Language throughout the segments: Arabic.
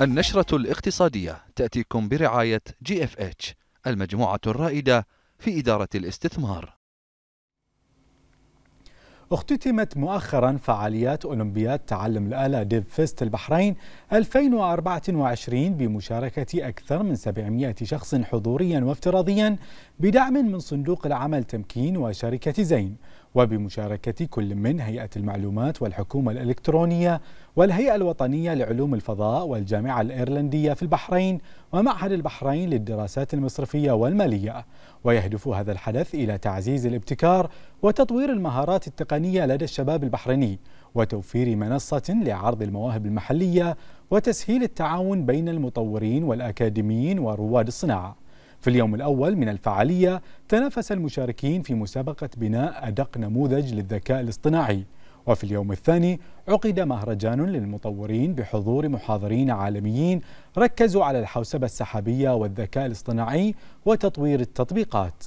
النشرة الاقتصادية تأتيكم برعاية جي اف اتش المجموعة الرائدة في إدارة الاستثمار. اختتمت مؤخرا فعاليات أولمبياد تعلم الآلة ديب فيست البحرين 2024 بمشاركة أكثر من 700 شخص حضوريا وافتراضيا بدعم من صندوق العمل تمكين وشركة زين وبمشاركة كل من هيئة المعلومات والحكومة الإلكترونية والهيئة الوطنية لعلوم الفضاء والجامعة الإيرلندية في البحرين ومعهد البحرين للدراسات المصرفية والمالية ويهدف هذا الحدث إلى تعزيز الابتكار وتطوير المهارات التقنية لدى الشباب البحريني وتوفير منصة لعرض المواهب المحلية وتسهيل التعاون بين المطورين والأكاديميين ورواد الصناعة في اليوم الأول من الفعالية تنافس المشاركين في مسابقة بناء أدق نموذج للذكاء الاصطناعي وفي اليوم الثاني عقد مهرجان للمطورين بحضور محاضرين عالميين ركزوا على الحوسبة السحابية والذكاء الاصطناعي وتطوير التطبيقات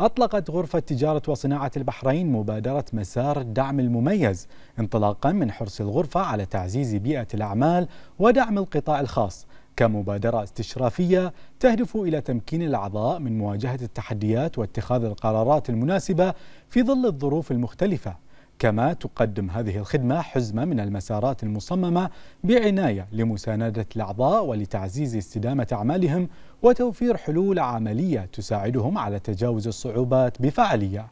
أطلقت غرفة تجارة وصناعة البحرين مبادرة مسار الدعم المميز انطلاقا من حرص الغرفة على تعزيز بيئة الأعمال ودعم القطاع الخاص كمبادرة استشرافية تهدف إلى تمكين الأعضاء من مواجهة التحديات واتخاذ القرارات المناسبة في ظل الظروف المختلفة كما تقدم هذه الخدمة حزمة من المسارات المصممة بعناية لمساندة الأعضاء ولتعزيز استدامة أعمالهم وتوفير حلول عملية تساعدهم على تجاوز الصعوبات بفعالية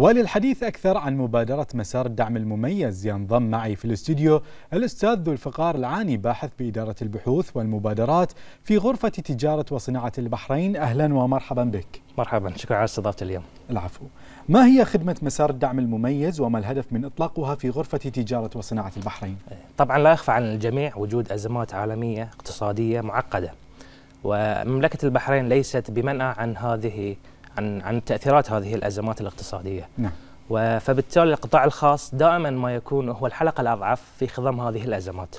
وللحديث أكثر عن مبادرة مسار الدعم المميز ينضم معي في الاستوديو الأستاذ ذو الفقار العاني باحث بإدارة البحوث والمبادرات في غرفة تجارة وصناعة البحرين أهلا ومرحبا بك مرحبا شكرا على استضافتي اليوم العفو ما هي خدمة مسار الدعم المميز وما الهدف من إطلاقها في غرفة تجارة وصناعة البحرين؟ إيه، طبعا لا يخفى عن الجميع وجود أزمات عالمية اقتصادية معقدة ومملكة البحرين ليست بمنأى عن هذه عن عن تاثيرات هذه الازمات الاقتصاديه نعم فبالتالي القطاع الخاص دائما ما يكون هو الحلقه الاضعف في خضم هذه الازمات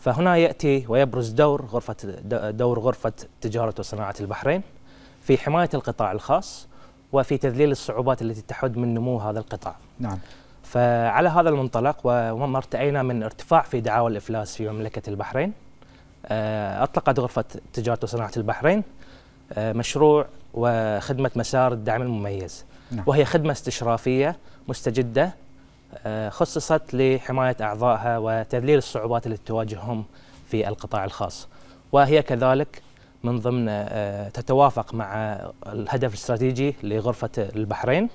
فهنا ياتي ويبرز دور غرفه دور غرفه تجاره وصناعه البحرين في حمايه القطاع الخاص وفي تذليل الصعوبات التي تحد من نمو هذا القطاع. نعم. فعلى هذا المنطلق وما ارتأينا من ارتفاع في دعاوى الافلاس في مملكه البحرين آه، اطلقت غرفه تجاره وصناعه البحرين آه، مشروع وخدمة مسار الدعم المميز نعم. وهي خدمة استشرافية مستجدة آه، خصصت لحماية أعضائها وتذليل الصعوبات التي تواجههم في القطاع الخاص وهي كذلك من ضمن آه، تتوافق مع الهدف الاستراتيجي لغرفة البحرين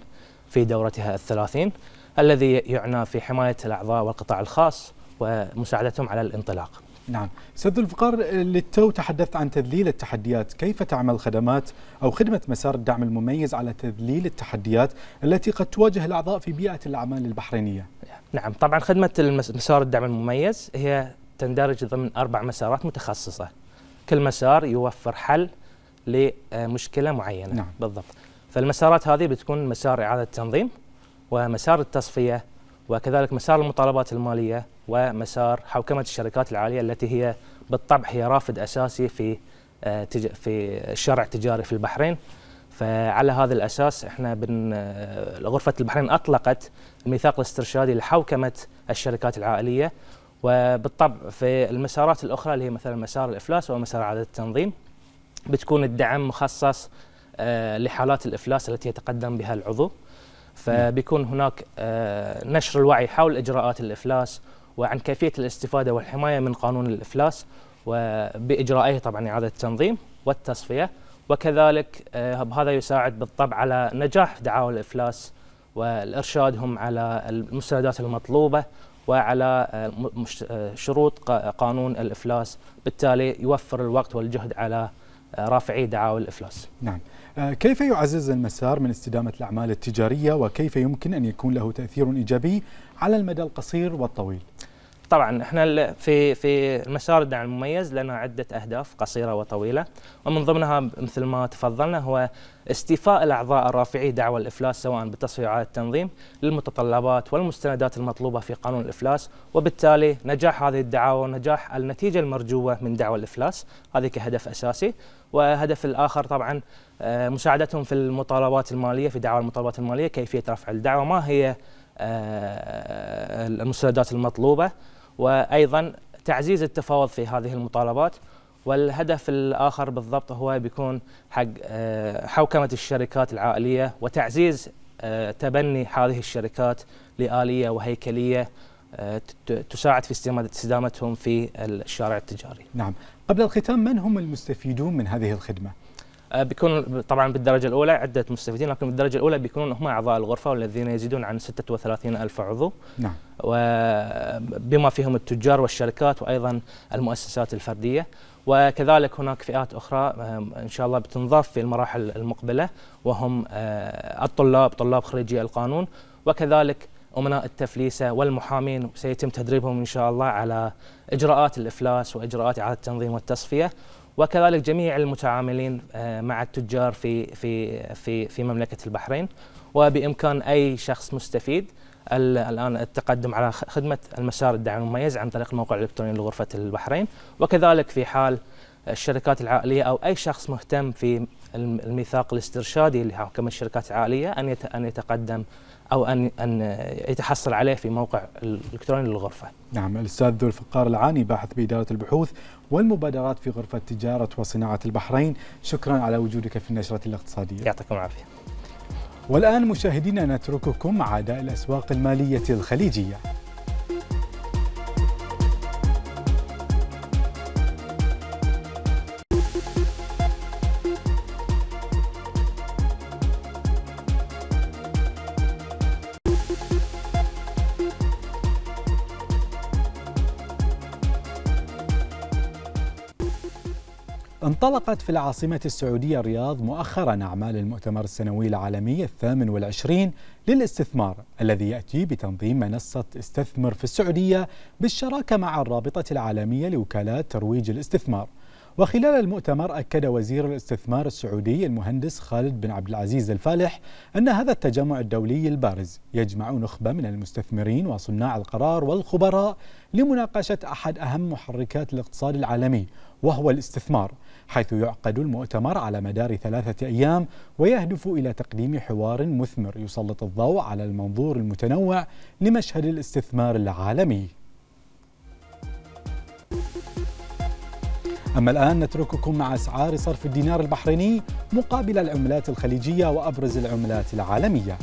في دورتها الثلاثين الذي يعنى في حماية الأعضاء والقطاع الخاص ومساعدتهم على الانطلاق نعم سيد الفقار للتو تحدثت عن تذليل التحديات كيف تعمل خدمات أو خدمة مسار الدعم المميز على تذليل التحديات التي قد تواجه الأعضاء في بيئة الأعمال البحرينية نعم طبعا خدمة مسار الدعم المميز هي تندرج ضمن أربع مسارات متخصصة كل مسار يوفر حل لمشكلة معينة نعم. بالضبط فالمسارات هذه بتكون مسار إعادة التنظيم ومسار التصفية وكذلك مسار المطالبات المالية ومسار حوكمة الشركات العالية التي هي بالطبع هي رافد أساسي في آه، في الشرع التجاري في البحرين فعلى هذا الأساس احنا بن آه، غرفة البحرين أطلقت الميثاق الاسترشادي لحوكمة الشركات العائلية وبالطبع في المسارات الأخرى اللي هي مثلا مسار الإفلاس ومسار عدد التنظيم بتكون الدعم مخصص آه، لحالات الإفلاس التي يتقدم بها العضو فبيكون هناك آه، نشر الوعي حول اجراءات الافلاس وعن كيفيه الاستفاده والحمايه من قانون الافلاس وباجرائه طبعا اعاده التنظيم والتصفيه وكذلك آه، هذا يساعد بالطبع على نجاح دعاوى الافلاس والارشادهم على المستندات المطلوبه وعلى آه، شروط قانون الافلاس بالتالي يوفر الوقت والجهد على رافعي دعاوى الافلاس. نعم. آه، كيف يعزز المسار من استدامه الاعمال التجاريه وكيف يمكن ان يكون له تاثير ايجابي على المدى القصير والطويل؟ طبعا احنا في في المسار الدعم المميز لنا عده اهداف قصيره وطويله ومن ضمنها مثل ما تفضلنا هو استيفاء الاعضاء الرافعي دعوى الافلاس سواء بتصريح على التنظيم للمتطلبات والمستندات المطلوبه في قانون الافلاس وبالتالي نجاح هذه الدعاوى ونجاح النتيجه المرجوه من دعوى الافلاس هذه كهدف اساسي وهدف الاخر طبعا آه، مساعدتهم في المطالبات الماليه في دعوى المطالبات الماليه كيفيه رفع الدعوى ما هي آه، المستندات المطلوبه وايضا تعزيز التفاوض في هذه المطالبات والهدف الاخر بالضبط هو بيكون حق آه، حوكمه الشركات العائليه وتعزيز آه، تبني هذه الشركات لاليه وهيكليه آه، تساعد في استماده استدامتهم في الشارع التجاري. نعم، قبل الختام من هم المستفيدون من هذه الخدمه؟ بيكون طبعا بالدرجه الاولى عده مستفيدين لكن بالدرجه الاولى بيكونون هم اعضاء الغرفه والذين يزيدون عن 36 الف عضو. نعم. وبما فيهم التجار والشركات وايضا المؤسسات الفرديه وكذلك هناك فئات اخرى ان شاء الله بتنضاف في المراحل المقبله وهم آه، الطلاب طلاب خريجي القانون وكذلك امناء التفليسه والمحامين سيتم تدريبهم ان شاء الله على اجراءات الافلاس واجراءات اعاده التنظيم والتصفيه وكذلك جميع المتعاملين آه، مع التجار في في في في مملكه البحرين وبامكان اي شخص مستفيد الان التقدم على خدمه المسار الدعم المميز عن طريق الموقع الالكتروني لغرفه البحرين وكذلك في حال الشركات العائليه او اي شخص مهتم في الميثاق الاسترشادي لحوكمه الشركات العائليه ان ان يتقدم او ان ان يتحصل عليه في موقع الالكتروني للغرفه. نعم الاستاذ ذو الفقار العاني باحث باداره البحوث والمبادرات في غرفه تجاره وصناعه البحرين، شكرا على وجودك في النشره الاقتصاديه. يعطيكم العافيه. والان مشاهدينا نترككم مع اداء الاسواق الماليه الخليجيه. انطلقت في العاصمة السعودية الرياض مؤخرا أعمال المؤتمر السنوي العالمي الثامن والعشرين للاستثمار الذي يأتي بتنظيم منصة استثمر في السعودية بالشراكة مع الرابطة العالمية لوكالات ترويج الاستثمار وخلال المؤتمر أكد وزير الاستثمار السعودي المهندس خالد بن عبد العزيز الفالح أن هذا التجمع الدولي البارز يجمع نخبة من المستثمرين وصناع القرار والخبراء لمناقشة أحد أهم محركات الاقتصاد العالمي وهو الاستثمار حيث يعقد المؤتمر على مدار ثلاثة أيام ويهدف إلى تقديم حوار مثمر يسلط الضوء على المنظور المتنوع لمشهد الاستثمار العالمي أما الآن نترككم مع أسعار صرف الدينار البحريني مقابل العملات الخليجية وأبرز العملات العالمية